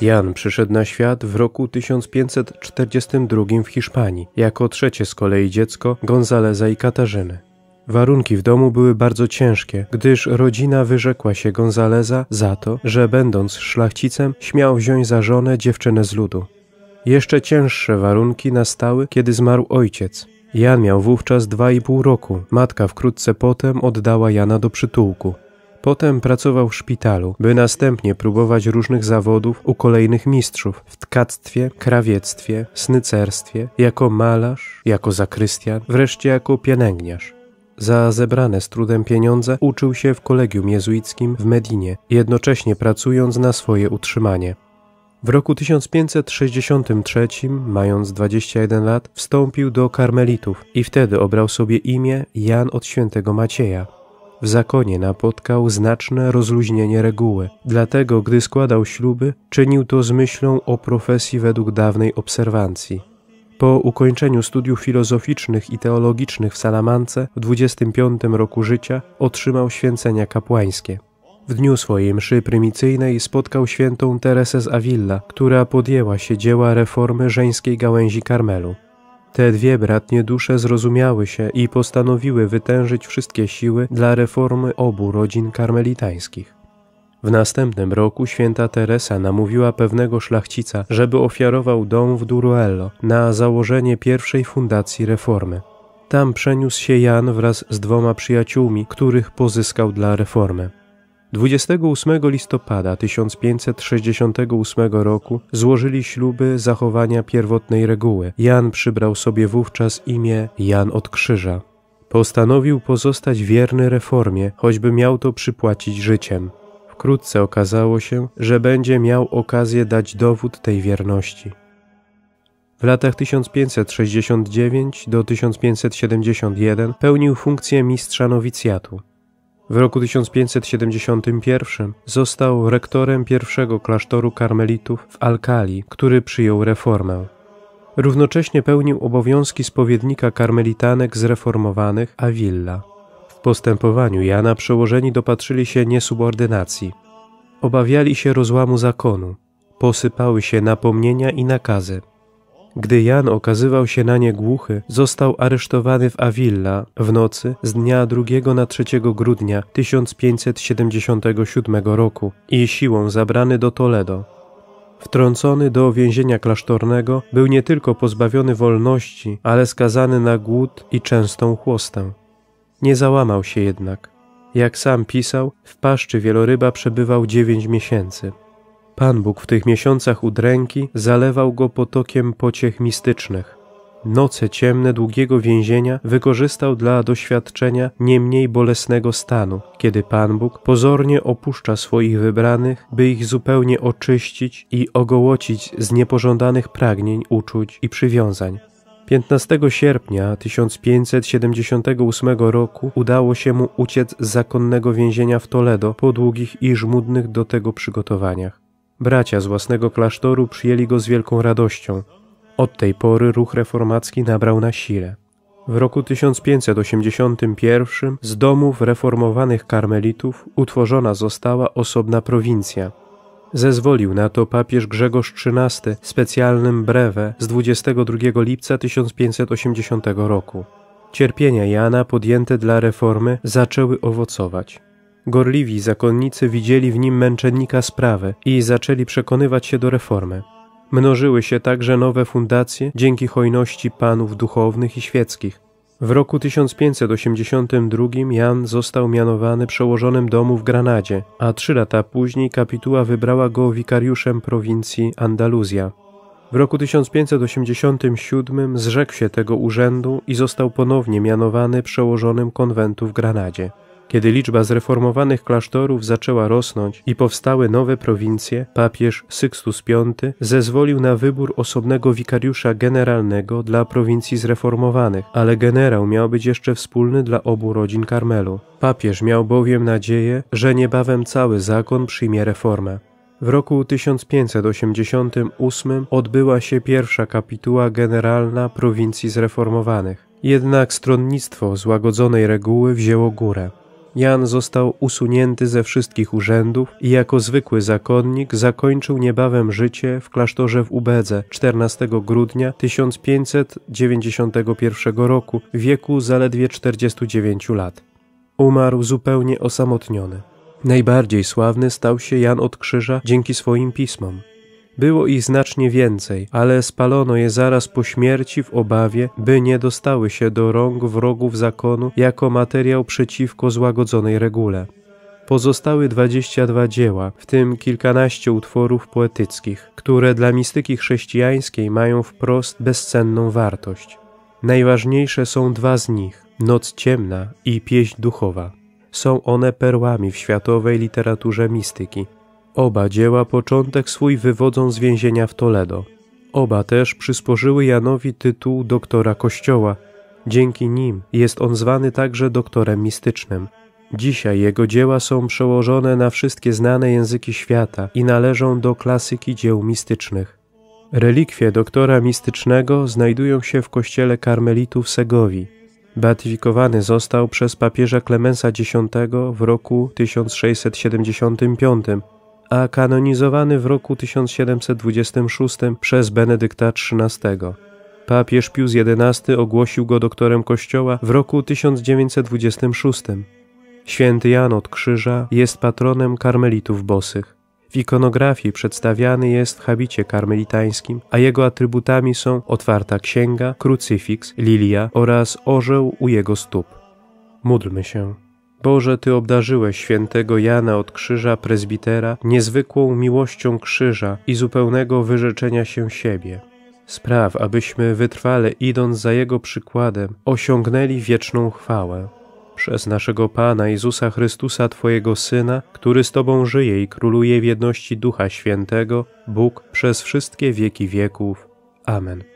Jan przyszedł na świat w roku 1542 w Hiszpanii, jako trzecie z kolei dziecko Gonzaleza i Katarzyny. Warunki w domu były bardzo ciężkie, gdyż rodzina wyrzekła się Gonzaleza za to, że będąc szlachcicem śmiał wziąć za żonę dziewczynę z ludu. Jeszcze cięższe warunki nastały, kiedy zmarł ojciec. Jan miał wówczas dwa i pół roku. Matka wkrótce potem oddała Jana do przytułku. Potem pracował w szpitalu, by następnie próbować różnych zawodów u kolejnych mistrzów w tkactwie, krawiectwie, snycerstwie, jako malarz, jako zakrystian, wreszcie jako pielęgniarz. Za zebrane z trudem pieniądze uczył się w kolegium jezuickim w Medinie, jednocześnie pracując na swoje utrzymanie. W roku 1563, mając 21 lat, wstąpił do karmelitów i wtedy obrał sobie imię Jan od świętego Macieja. W zakonie napotkał znaczne rozluźnienie reguły, dlatego gdy składał śluby, czynił to z myślą o profesji według dawnej obserwancji. Po ukończeniu studiów filozoficznych i teologicznych w Salamance w 25 roku życia otrzymał święcenia kapłańskie. W dniu swojej mszy prymicyjnej spotkał świętą Teresę z Avilla, która podjęła się dzieła reformy żeńskiej gałęzi Karmelu. Te dwie bratnie dusze zrozumiały się i postanowiły wytężyć wszystkie siły dla reformy obu rodzin karmelitańskich. W następnym roku święta Teresa namówiła pewnego szlachcica, żeby ofiarował dom w Duruello na założenie pierwszej fundacji reformy. Tam przeniósł się Jan wraz z dwoma przyjaciółmi, których pozyskał dla reformy. 28 listopada 1568 roku złożyli śluby zachowania pierwotnej reguły. Jan przybrał sobie wówczas imię Jan od Krzyża. Postanowił pozostać wierny reformie, choćby miał to przypłacić życiem. Wkrótce okazało się, że będzie miał okazję dać dowód tej wierności. W latach 1569 do 1571 pełnił funkcję mistrza nowicjatu. W roku 1571 został rektorem pierwszego klasztoru karmelitów w Alkali, który przyjął reformę. Równocześnie pełnił obowiązki spowiednika karmelitanek zreformowanych Avilla. W postępowaniu Jana przełożeni dopatrzyli się niesubordynacji. Obawiali się rozłamu zakonu, posypały się napomnienia i nakazy – gdy Jan okazywał się na nie głuchy, został aresztowany w Avilla w nocy z dnia 2 na 3 grudnia 1577 roku i siłą zabrany do Toledo. Wtrącony do więzienia klasztornego, był nie tylko pozbawiony wolności, ale skazany na głód i częstą chłostę. Nie załamał się jednak. Jak sam pisał, w paszczy wieloryba przebywał dziewięć miesięcy. Pan Bóg w tych miesiącach udręki zalewał go potokiem pociech mistycznych. Noce ciemne długiego więzienia wykorzystał dla doświadczenia nie mniej bolesnego stanu, kiedy Pan Bóg pozornie opuszcza swoich wybranych, by ich zupełnie oczyścić i ogołocić z niepożądanych pragnień, uczuć i przywiązań. 15 sierpnia 1578 roku udało się mu uciec z zakonnego więzienia w Toledo po długich i żmudnych do tego przygotowaniach. Bracia z własnego klasztoru przyjęli go z wielką radością. Od tej pory ruch reformacki nabrał na sile. W roku 1581 z domów reformowanych karmelitów utworzona została osobna prowincja. Zezwolił na to papież Grzegorz XIII specjalnym breve z 22 lipca 1580 roku. Cierpienia Jana podjęte dla reformy zaczęły owocować. Gorliwi zakonnicy widzieli w nim męczennika sprawy i zaczęli przekonywać się do reformy. Mnożyły się także nowe fundacje dzięki hojności panów duchownych i świeckich. W roku 1582 Jan został mianowany przełożonym domu w Granadzie, a trzy lata później kapituła wybrała go wikariuszem prowincji Andaluzja. W roku 1587 zrzekł się tego urzędu i został ponownie mianowany przełożonym konwentu w Granadzie. Kiedy liczba zreformowanych klasztorów zaczęła rosnąć i powstały nowe prowincje, papież Sykstus V zezwolił na wybór osobnego wikariusza generalnego dla prowincji zreformowanych, ale generał miał być jeszcze wspólny dla obu rodzin Karmelu. Papież miał bowiem nadzieję, że niebawem cały zakon przyjmie reformę. W roku 1588 odbyła się pierwsza kapituła generalna prowincji zreformowanych. Jednak stronnictwo złagodzonej reguły wzięło górę. Jan został usunięty ze wszystkich urzędów i jako zwykły zakonnik zakończył niebawem życie w klasztorze w Ubedze 14 grudnia 1591 roku w wieku zaledwie 49 lat. Umarł zupełnie osamotniony. Najbardziej sławny stał się Jan od Krzyża dzięki swoim pismom. Było ich znacznie więcej, ale spalono je zaraz po śmierci w obawie, by nie dostały się do rąk wrogów zakonu jako materiał przeciwko złagodzonej regule. Pozostały 22 dzieła, w tym kilkanaście utworów poetyckich, które dla mistyki chrześcijańskiej mają wprost bezcenną wartość. Najważniejsze są dwa z nich: Noc ciemna i Pieśń duchowa. Są one perłami w światowej literaturze mistyki, Oba dzieła początek swój wywodzą z więzienia w Toledo. Oba też przysporzyły Janowi tytuł doktora Kościoła. Dzięki nim jest on zwany także doktorem mistycznym. Dzisiaj jego dzieła są przełożone na wszystkie znane języki świata i należą do klasyki dzieł mistycznych. Relikwie doktora mistycznego znajdują się w kościele karmelitów Segowi. Beatyfikowany został przez papieża Klemensa X w roku 1675 a kanonizowany w roku 1726 przez Benedykta XIII. Papież Pius XI ogłosił go doktorem Kościoła w roku 1926. Święty Jan od Krzyża jest patronem karmelitów bosych. W ikonografii przedstawiany jest w habicie karmelitańskim, a jego atrybutami są otwarta księga, krucyfiks, lilia oraz orzeł u jego stóp. Módlmy się. Boże, Ty obdarzyłeś świętego Jana od krzyża prezbitera niezwykłą miłością krzyża i zupełnego wyrzeczenia się siebie. Spraw, abyśmy wytrwale idąc za Jego przykładem osiągnęli wieczną chwałę. Przez naszego Pana Jezusa Chrystusa, Twojego Syna, który z Tobą żyje i króluje w jedności Ducha Świętego, Bóg przez wszystkie wieki wieków. Amen.